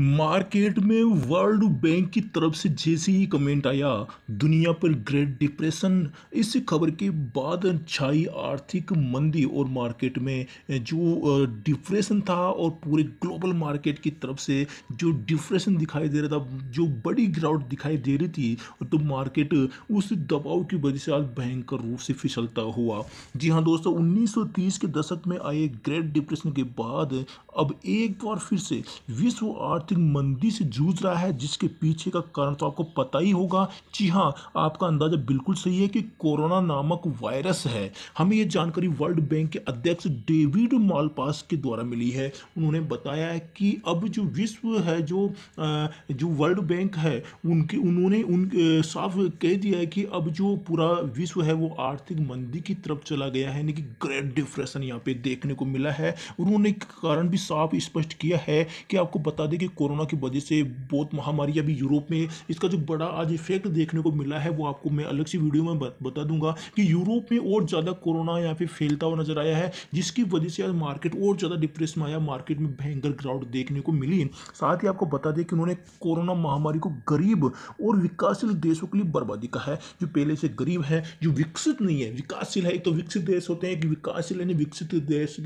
market में world bank की तरफ से जैसे ही कमेंट आया दुनिया पर ग्रेट डिप्रेशन इस खबर के बाद छाई आर्थिक मंदी और मार्केट में जो डिप्रेशन था और पूरे ग्लोबल मार्केट की तरफ से जो डिप्रेशन दिखाई दे रहा था जो बड़ी गिरावट दिखाई दे रही थी तो मार्केट उस दबाव की वजह से आज भयंकर रूप से फिसलता हुआ जी हाँ दोस्तों उन्नीस के दशक में आए ग्रेट डिप्रेशन के बाद अब एक बार फिर से विश्व आर्थ आर्थिक मंदी से जूझ रहा है जिसके पीछे का कारण तो आपको पता ही होगा जी हाँ आपका अंदाजा बिल्कुल सही है कि कोरोना नामक वायरस है हमें यह जानकारी वर्ल्ड बैंक के अध्यक्ष डेविड मालपास के द्वारा मिली है उन्होंने बताया है कि अब जो विश्व है जो जो वर्ल्ड बैंक है उनके उन्होंने उन साफ कह दिया है कि अब जो पूरा विश्व है वो आर्थिक मंदी की तरफ चला गया है यानी कि ग्रेट डिप्रेशन यहाँ पे देखने को मिला है उन्होंने कारण भी साफ स्पष्ट किया है कि आपको बता दें कि कोरोना की वजह से बहुत महामारी अभी यूरोप में इसका जो बड़ा आज इफेक्ट देखने को मिला है वो आपको मैं अलग से वीडियो में बता दूंगा कि यूरोप में और ज़्यादा कोरोना यहाँ पे फैलता हुआ नजर आया है जिसकी वजह से आज मार्केट और ज़्यादा डिप्रेस में आया मार्केट में भयंकर ग्राउंड देखने को मिली साथ ही आपको बता दें कि उन्होंने कोरोना महामारी को गरीब और विकासशील देशों के लिए बर्बादी कहा है जो पहले से गरीब है जो विकसित नहीं है विकासशील है एक तो विकसित देश होते हैं कि विकासशील यानी विकसित देश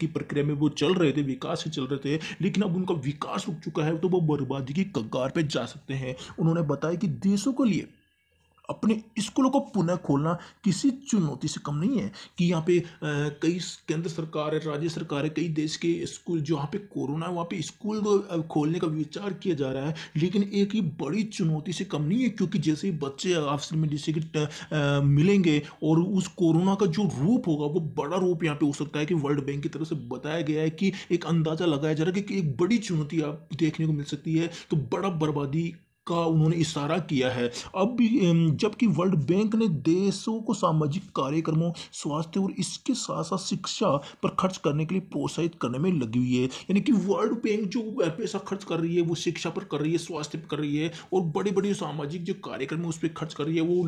की प्रक्रिया में वो चल रहे थे विकास से चल रहे थे लेकिन अब उनका विकास रुक चुका चुका है तो वो बर्बादी की कगार पे जा सकते हैं उन्होंने बताया कि देशों के लिए अपने स्कूलों को पुनः खोलना किसी चुनौती से कम नहीं है कि यहाँ पे कई केंद्र सरकार है राज्य सरकार है कई देश के स्कूल जो यहाँ पे कोरोना है वहाँ पे स्कूल खोलने का विचार किया जा रहा है लेकिन एक ही बड़ी चुनौती से कम नहीं है क्योंकि जैसे ही बच्चे आपस में जैसे कि मिलेंगे और उस कोरोना का जो रूप होगा वो बड़ा रूप यहाँ पे हो सकता है कि वर्ल्ड बैंक की तरफ से बताया गया है कि एक अंदाज़ा लगाया जा रहा है कि एक बड़ी चुनौती आप देखने को मिल सकती है तो बड़ा बर्बादी का उन्होंने इशारा किया है अब भी जबकि वर्ल्ड बैंक ने देशों को सामाजिक कार्यक्रमों स्वास्थ्य और इसके साथ साथ शिक्षा पर खर्च करने के लिए प्रोत्साहित करने में लगी हुई है यानी कि वर्ल्ड बैंक जो पैसा खर्च कर रही है वो शिक्षा पर कर रही है स्वास्थ्य पर कर रही है और बड़े बड़े सामाजिक जो कार्यक्रम है उस पर खर्च कर रही है वो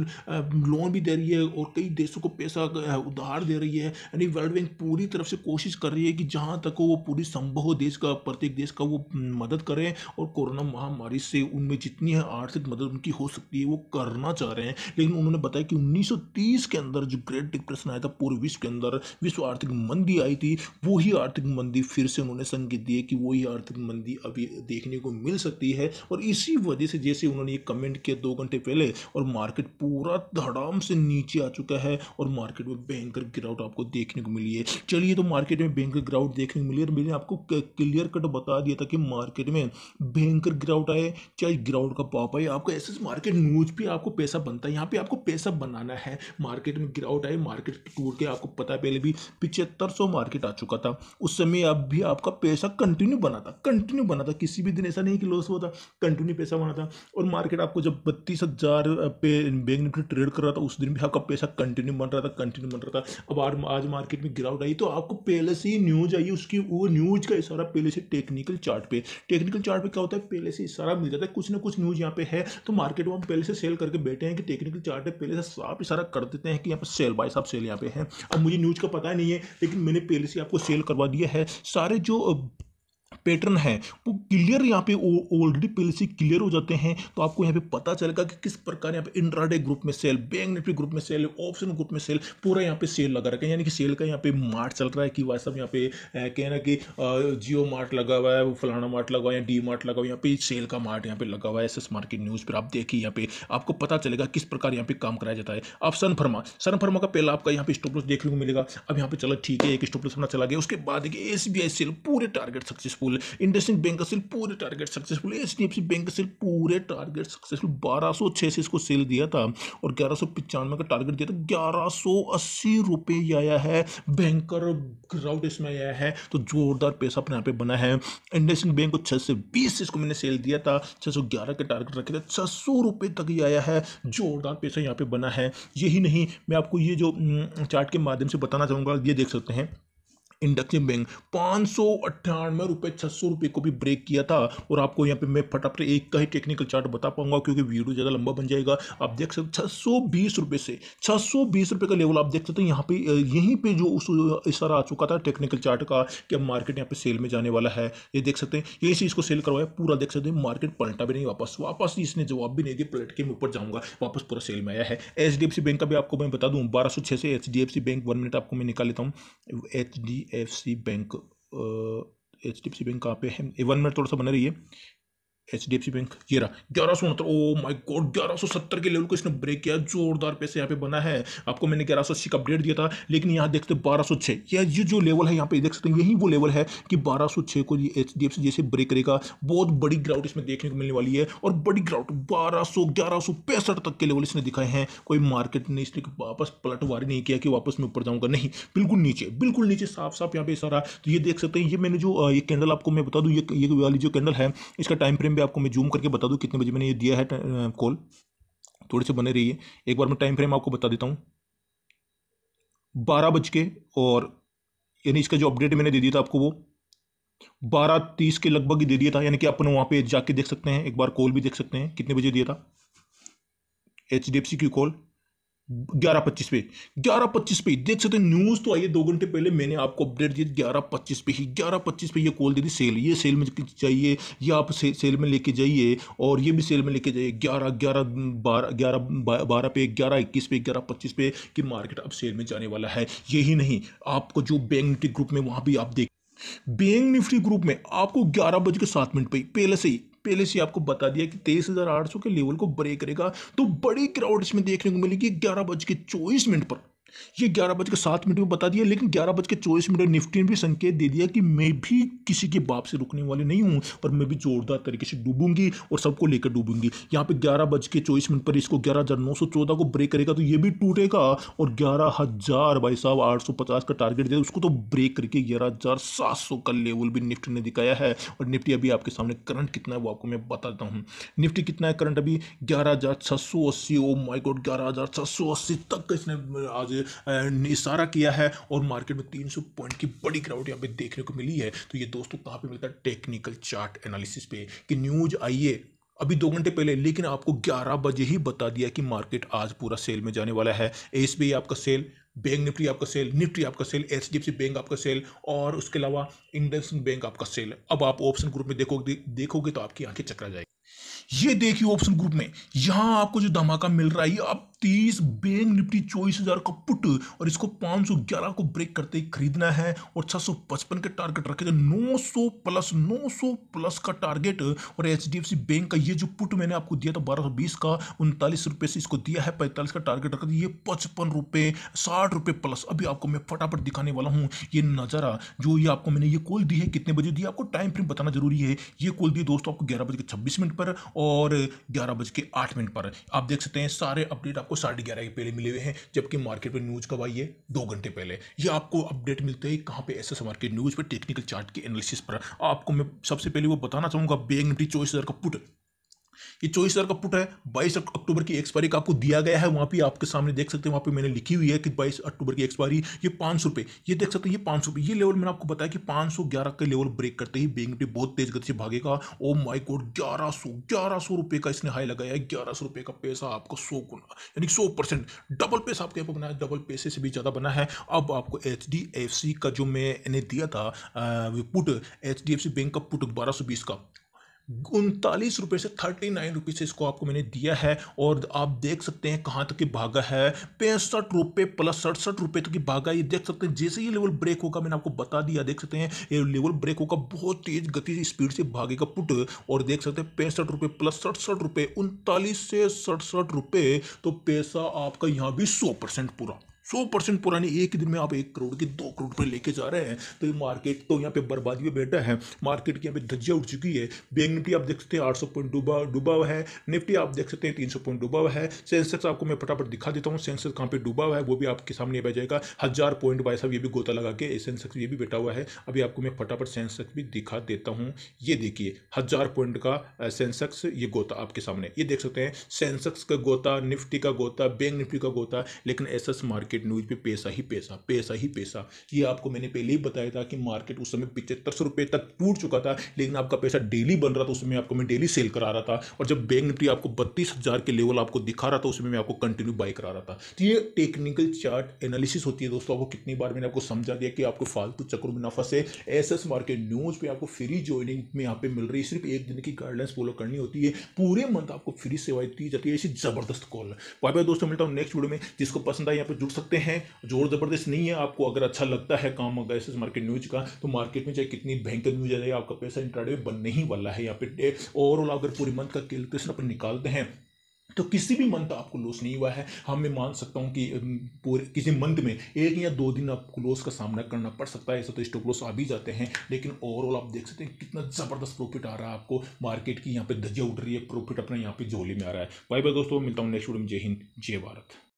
लोन भी दे रही है और कई देशों को पैसा उधार दे रही है यानी वर्ल्ड बैंक पूरी तरफ से कोशिश कर रही है कि जहाँ तक वो पूरी संभव देश का प्रत्येक देश का वो मदद करें और कोरोना महामारी से उनमें जितने जितनी आर्थिक मदद उनकी हो सकती है वो करना चाह रहे हैं लेकिन उन्होंने बताया कि 1930 के अंदर जो ग्रेट डिप्रेशन आया था पूरे विश्व के अंदर विश्व आर्थिक मंदी आई थी वही आर्थिक मंदी फिर से उन्होंने संकेत दिए कि वही आर्थिक मंदी अभी देखने को मिल सकती है और इसी वजह से जैसे उन्होंने ये कमेंट किया दो घंटे पहले और मार्केट पूरा धड़ाम से नीचे आ चुका है और मार्केट में भयंकर गिरावट आपको देखने को मिली है चलिए तो मार्केट में भयंकर गिरावट देखने को मिली है मैंने आपको क्लियर कट बता दिया था कि मार्केट में भयंकर गिरावट आए चाहे गिरावट का पॉप आई आपको ऐसे मार्केट न्यूज पे आपको पैसा बनता है यहाँ पे आपको पैसा बनाना है मार्केट में गिरावट आई मार्केट टूट के आपको पता है पहले भी पिछहत्तर सौ मार्केट आ चुका था उस समय अब भी आपका पैसा कंटिन्यू बना था कंटिन्यू बना था किसी भी दिन ऐसा नहीं कि लॉस हुआ था कंटिन्यू पैसा बना था और मार्केट आपको जब बत्तीस हज़ार पे बैंक निफ्टी ट्रेड कर रहा था उस दिन भी आपका पैसा कंटिन्यू बन रहा था कंटिन्यू बन रहा था अब आज मार्केट में गिरावट आई तो आपको पहले से ही न्यूज़ आई उसकी वो न्यूज़ का इशारा पहले से टेक्निकल चार्ट पे टेक्निकल चार्ट पे क्या होता है पहले से इशारा मिल जाता है कुछ ना कुछ न्यूज़ यहाँ पे है तो मार्केट में हम पहले से सेल करके बैठे हैं कि टेक्निकल चार्ट पहले से साफ इशारा कर देते हैं कि यहाँ पर सेल बाय साहब सेल यहाँ पे है अब मुझे न्यूज़ का पता नहीं है लेकिन मैंने पहले से आपको सेल करवा दिया है सारे जो पैटर्न है वो क्लियर यहाँ पे ऑलरेडी पहले से क्लियर हो जाते हैं तो आपको यहाँ पे पता चलेगा कि किस प्रकार यहाँ पे इंट्राडे ग्रुप में सेल बैंक निफ्टी ग्रुप में सेल ऑप्शन ग्रुप में सेल पूरा यहाँ पे सेल लगा रखा है यानी कि सेल का यहाँ पे मार्ट चल रहा है कि वैसा यहाँ पे कहना कि जियो मार्ट लगा हुआ है फलाना मार्ट लगा हुआ है डी मार्ट लगा हुआ यहाँ पे सेल का मार्ट यहाँ पे लगा हुआ है एस मार्केट न्यूज़ पर आप देखिए यहाँ पे आपको पता चलेगा किस प्रकार यहाँ पे काम कराया जाता है अब सन फर्मा सन फर्मा का पहला आपका यहाँ पे स्टॉपलॉस देखने को मिलेगा अब यहाँ पे चलो ठीक है एक स्टॉपलॉस अपना चला गया उसके बाद देखिए एस सेल पूरे target successful successful Indus bank sell पूरे target successful H D F C bank sell पूरे टारगेट सक्सेसफुल बारह सौ छः से इसको सेल दिया था और ग्यारह सौ पचानवे का टारगेट दिया था ग्यारह सौ अस्सी रुपये आया है बैंकर क्राउड इसमें आया है तो जोरदार पैसा अपने यहाँ पे बना है इंडस बैंक को छः से बीस इसको मैंने सेल दिया था छः सौ ग्यारह के टारगेट रखे थे छः सौ रुपये तक ही आया है जोरदार पैसा यहाँ पे बना है यही नहीं मैं आपको ये जो चार्ट हम्म, के माध्यम से बताना चाहूँगा ये देख सकते हैं इंडक्टिव बैंक पाँच सौ अट्ठानवे रुपये छः सौ रुपये को भी ब्रेक किया था और आपको यहाँ पे मैं फटाफट एक का ही टेक्निकल चार्ट बता पाऊंगा क्योंकि वीडियो ज़्यादा लंबा बन जाएगा आप देख सकते छः सौ बीस रुपये से छः सौ बीस रुपये का लेवल आप देख सकते हो यहाँ पे यहीं पे जो उस इशारा आ चुका था टेक्निकल चार्ट का कि अब मार्केट यहाँ पे सेल में जाने वाला है ये देख सकते हैं यही चीज को सेल करवाया पूरा देख सकते हैं मार्केट पलटा भी नहीं वापस वापस इसने जवाब भी नहीं दिया पलट के मैं ऊपर जाऊँगा वापस पूरा सेल में आया है एच बैंक का भी आपको मैं बता दूँ बारह से एच बैंक वन मिनट आपको मैं निकाल लेता हूँ H F C bank H D F C bank कहाँ पे है ए वन मिनट थोड़ा सा बने रहिए H D F C bank गिरा ग्यारह सौ उनहत्तर ओ माई गॉड ग्यारह सौ सत्तर के लेवल को इसने ब्रेक किया जोरदार पैसे यहाँ पे बना है आपको मैंने ग्यारह सौ अस्सी का अपडेट दिया था लेकिन यहाँ देखते बारह सौ छः या ये जो लेवल है यहाँ पे देख सकते हैं यही वो लेवल है कि बारह सौ छः को ये एच डी एफ सी जैसे ब्रेक करेगा बहुत बड़ी ग्राउंड इसमें देखने को मिलने वाली है और बड़ी ग्राउंड बारह सौ ग्यारह सौ पैंसठ तक के लेवल इसने दिखाए हैं कोई मार्केट ने इसने वापस पलटवारी नहीं किया कि वापस मैं ऊपर जाऊँगा नहीं बिल्कुल नीचे बिल्कुल नीचे साफ साफ यहाँ पे इशारा तो ये देख सकते हैं ये मैंने जो ये कैंडल आपको मैं बता दूँ ये वाली जो कैंडल है इसका टाइम फ्रेम पहले आपको मैं जूम करके बता दूँ कितने बजे मैंने ये दिया है कॉल थोड़े से बने रहिए एक बार मैं टाइम फ्रेम आपको बता देता हूँ बारह बज के और यानी इसका जो अपडेट मैंने दे दिया था आपको वो बारह तीस के लगभग ही दे दिया था यानी कि अपन वहाँ पे जाके देख सकते हैं एक बार कॉल भी देख सकते हैं कितने बजे दिया था एच डी एफ सी की कॉल ग्यारह पच्चीस पे ग्यारह पच्चीस पे देख सकते हैं न्यूज़ तो आई है दो घंटे पहले मैंने आपको अपडेट दिया ग्यारह पच्चीस पे ही ग्यारह पच्चीस पे ये कॉल दे दी सेल ये सेल में चाहिए ये आप से, सेल में लेके जाइए और ये भी सेल में लेके जाइए ग्यारह ग्यारह बारह ग्यारह बारह पे ग्यारह इक्कीस पे ग्यारह पच्चीस पे कि मार्केट अब सेल में जाने वाला है यही नहीं आपको जो बैंक निफ्टी ग्रुप में वहाँ भी आप देख बैंक निफ्टी ग्रुप में आपको ग्यारह बज के सात मिनट पे पहले से ही पहले से आपको बता दिया कि तेईस हज़ार आठ सौ के लेवल को ब्रेक करेगा तो बड़ी क्राउड इसमें देखने को मिलेगी ग्यारह बज के चौबीस मिनट पर ये ग्यारह बज के सात मिनट में बता दिया लेकिन ग्यारह बज के चौबीस मिनट निफ्टी ने भी संकेत दे दिया कि मैं भी किसी के बाप से रुकने वाली नहीं हूँ पर मैं भी जोरदार तरीके से डूबूंगी और सबको लेकर डूबूंगी यहाँ पे ग्यारह बज के चौबीस मिनट पर इसको ग्यारह हज़ार नौ सौ चौदह को ब्रेक करेगा तो ये भी टूटेगा और ग्यारह हज़ार भाई साहब आठ सौ पचास का टारगेट दिया उसको तो ब्रेक करके ग्यारह हज़ार सात सौ का लेवल भी निफ्टी ने दिखाया है और निफ्टी अभी आपके सामने करंट कितना है वो आपको मैं बताता हूँ निफ्टी कितना है करंट अभी ग्यारह हज़ार छः सौ अस्सी ओ माई गॉड ग्यारह हज़ार छः सौ अस्सी तक इसने आज इशारा किया है और मार्केट में तीन पॉइंट की बड़ी क्राउड यहाँ पे देखने को मिली है तो ये दोस्तों कहाँ पर मिलता है टेक्निकल चार्ट एनालिसिस पे कि न्यूज आइए अभी दो घंटे पहले लेकिन आपको 11 बजे ही बता दिया कि मार्केट आज पूरा सेल में जाने वाला है एस आपका सेल बैंक निफ्टी आपका सेल निफ्टी आपका sell H D F C bank आपका सेल और उसके अलावा इंडस बैंक आपका सेल अब आप ऑप्शन ग्रुप में देखोगे दे, देखोगे तो आपकी आंखें चकरा जाएगी ये देखिए ऑप्शन ग्रुप में यहाँ आपको जो धमाका मिल रहा है ये आप तीस बैंक निफ्टी चौबीस हजार का पुट और इसको 511 को ब्रेक करते ही खरीदना है और 655 के टारगेट रखे थे 900 प्लस 900 प्लस का टारगेट और एच बैंक का ये जो पुट मैंने आपको दिया था बारह का उनतालीस रुपये से इसको दिया है पैंतालीस का टारगेट रखा था ये पचपन रुपये साठ रुपये प्लस अभी आपको मैं फटाफट दिखाने वाला हूँ ये नज़ारा जो ये आपको मैंने ये कॉल दी है कितने बजे दी आपको टाइम फ्रेम बताना जरूरी है ये कॉल दी दोस्तों आपको ग्यारह बज के छब्बीस मिनट पर और ग्यारह बज के आठ मिनट पर आप देख सकते हैं सारे अपडेट आपको आपको साढ़े ग्यारह के पहले मिले हुए हैं जबकि मार्केट पर न्यूज़ कब आई है दो घंटे पहले ये आपको अपडेट मिलते हैं कहाँ पे एस मार्केट न्यूज़ पर टेक्निकल चार्ट के एनालिसिस पर आपको मैं सबसे पहले वो बताना चाहूँगा बैंक निफ्टी चौबीस हज़ार का पुट ये चौबीस हज़ार का पुट है बाईस अक्टूबर की एक्सपायरी का आपको दिया गया है वहाँ पे आपके सामने देख सकते हैं वहाँ पे मैंने लिखी हुई है कि बाईस अक्टूबर की एक्सपायरी ये पाँच सौ रुपये ये देख सकते हैं ये पाँच सौ रुपये ये लेवल मैंने आपको बताया कि पाँच सौ ग्यारह का लेवल ब्रेक करते ही बैंक निफ्टी बहुत तेज गति से भागेगा ओ माई कोड ग्यारह सौ ग्यारह सौ रुपये का इसने हाई लगाया है ग्यारह सौ रुपये का पैसा आपको सौ गुना यानी सौ परसेंट डबल पैसा आपके यहाँ पर बनाया डबल पैसे से भी ज़्यादा बना है अब आपको एच डी एफ सी का जो मैंने दिया था put H D F C bank का पुट बारह सौ बीस का उनतालीस रुपये से थर्टी नाइन रुपीज़ से इसको आपको मैंने दिया है और आप देख सकते हैं कहाँ तक ये भागा है पैंसठ रुपये प्लस सड़सठ रुपये तक की भागा ये देख सकते हैं जैसे ये लेवल ब्रेक होगा मैंने आपको बता दिया देख सकते हैं ये लेवल ब्रेक होगा बहुत तेज़ गति स्पीड से भागेगा पुट और देख सकते हैं पैंसठ रुपये प्लस सड़सठ रुपये उनतालीस से सड़सठ रुपये तो पैसा आपका यहाँ भी सौ परसेंट पूरा सौ परसेंट पुराने एक दिन में आप एक करोड़ के दो करोड़ रुपये लेके जा रहे हैं तो ये मार्केट तो यहाँ पे बर्बादी में बैठा है मार्केट की यहाँ पे धज्जिया उठ चुकी है बैंक निफ्टी आप देख सकते हैं आठ सौ पॉइंट डूबा डूबा हुआ है निफ्टी आप देख सकते हैं तीन सौ पॉइंट डूबा हुआ है सेंसेक्स आपको मैं फटाफट दिखा देता हूँ सेंसेक्स कहाँ पर डूबा हुआ है वो भी आपके सामने आ जाएगा हज़ार पॉइंट बाई साहब ये भी गोता लगा के सेंसेक्स ये भी बैठा हुआ है अभी आपको मैं फटाफट सेंसेक्स भी दिखा देता हूँ ये देखिए हज़ार पॉइंट का सेंसेक्स ये गोता आपके सामने ये देख सकते हैं सेंसेक्स का गोता निफ्टी का गोता बैंक निफ्टी का गोता लेकिन एस मार्केट मार्केट न्यूज पे पैसा ही पैसा पैसा ही पैसा ये आपको मैंने पहले ही बताया था कि मार्केट उस समय पिचहत्तर सौ रुपये तक टूट चुका था लेकिन आपका पैसा डेली बन रहा था उसमें आपको मैं डेली सेल करा रहा था और जब बैंक निफ्टी आपको बत्तीस के लेवल आपको दिखा रहा था उसमें मैं आपको कंटिन्यू बाई करा रहा था तो ये टेक्निकल चार्ट एनालिसिस होती है दोस्तों आपको कितनी बार मैंने आपको समझा दिया कि आपको फालतू चक्र मुनाफा से एस एस मार्केट न्यूज़ पर आपको फ्री ज्वाइनिंग में यहाँ पे मिल रही है सिर्फ एक दिन की गाइडलाइंस फॉलो करनी होती है पूरे मंथ आपको फ्री सेवाएं दी जाती है ऐसी जबरदस्त कॉल है बाय बाय दोस्तों मिलता हूँ नेक्स्ट वीडियो में जिसको पसंद आए यहाँ पर जुड़ सकते सकते हैं जोर ज़बरदस्त नहीं है आपको अगर अच्छा लगता है काम अगर एस मार्केट न्यूज का तो मार्केट में चाहे कितनी भयंकर न्यूज आ जाए आपका पैसा इंट्राडे बनने ही वाला है या फिर ओवरऑल अगर पूरी मंथ का कैलकुलेशन अपन निकालते हैं तो किसी भी मंथ आपको लॉस नहीं हुआ है हम हाँ, मैं मान सकता हूँ कि पूरे किसी मंथ में एक या दो दिन आपको लॉस का सामना करना पड़ सकता है ऐसा तो स्टॉक लॉस आ भी जाते हैं लेकिन ओवरऑल आप देख सकते हैं कितना ज़बरदस्त प्रॉफिट आ रहा है आपको मार्केट की यहाँ पे धजिया उठ रही है प्रॉफिट अपना यहाँ पे झोली में आ रहा है बाय बाय दोस्तों मिलता हूँ नेक्स्ट वीडियो में जय हिंद जय भारत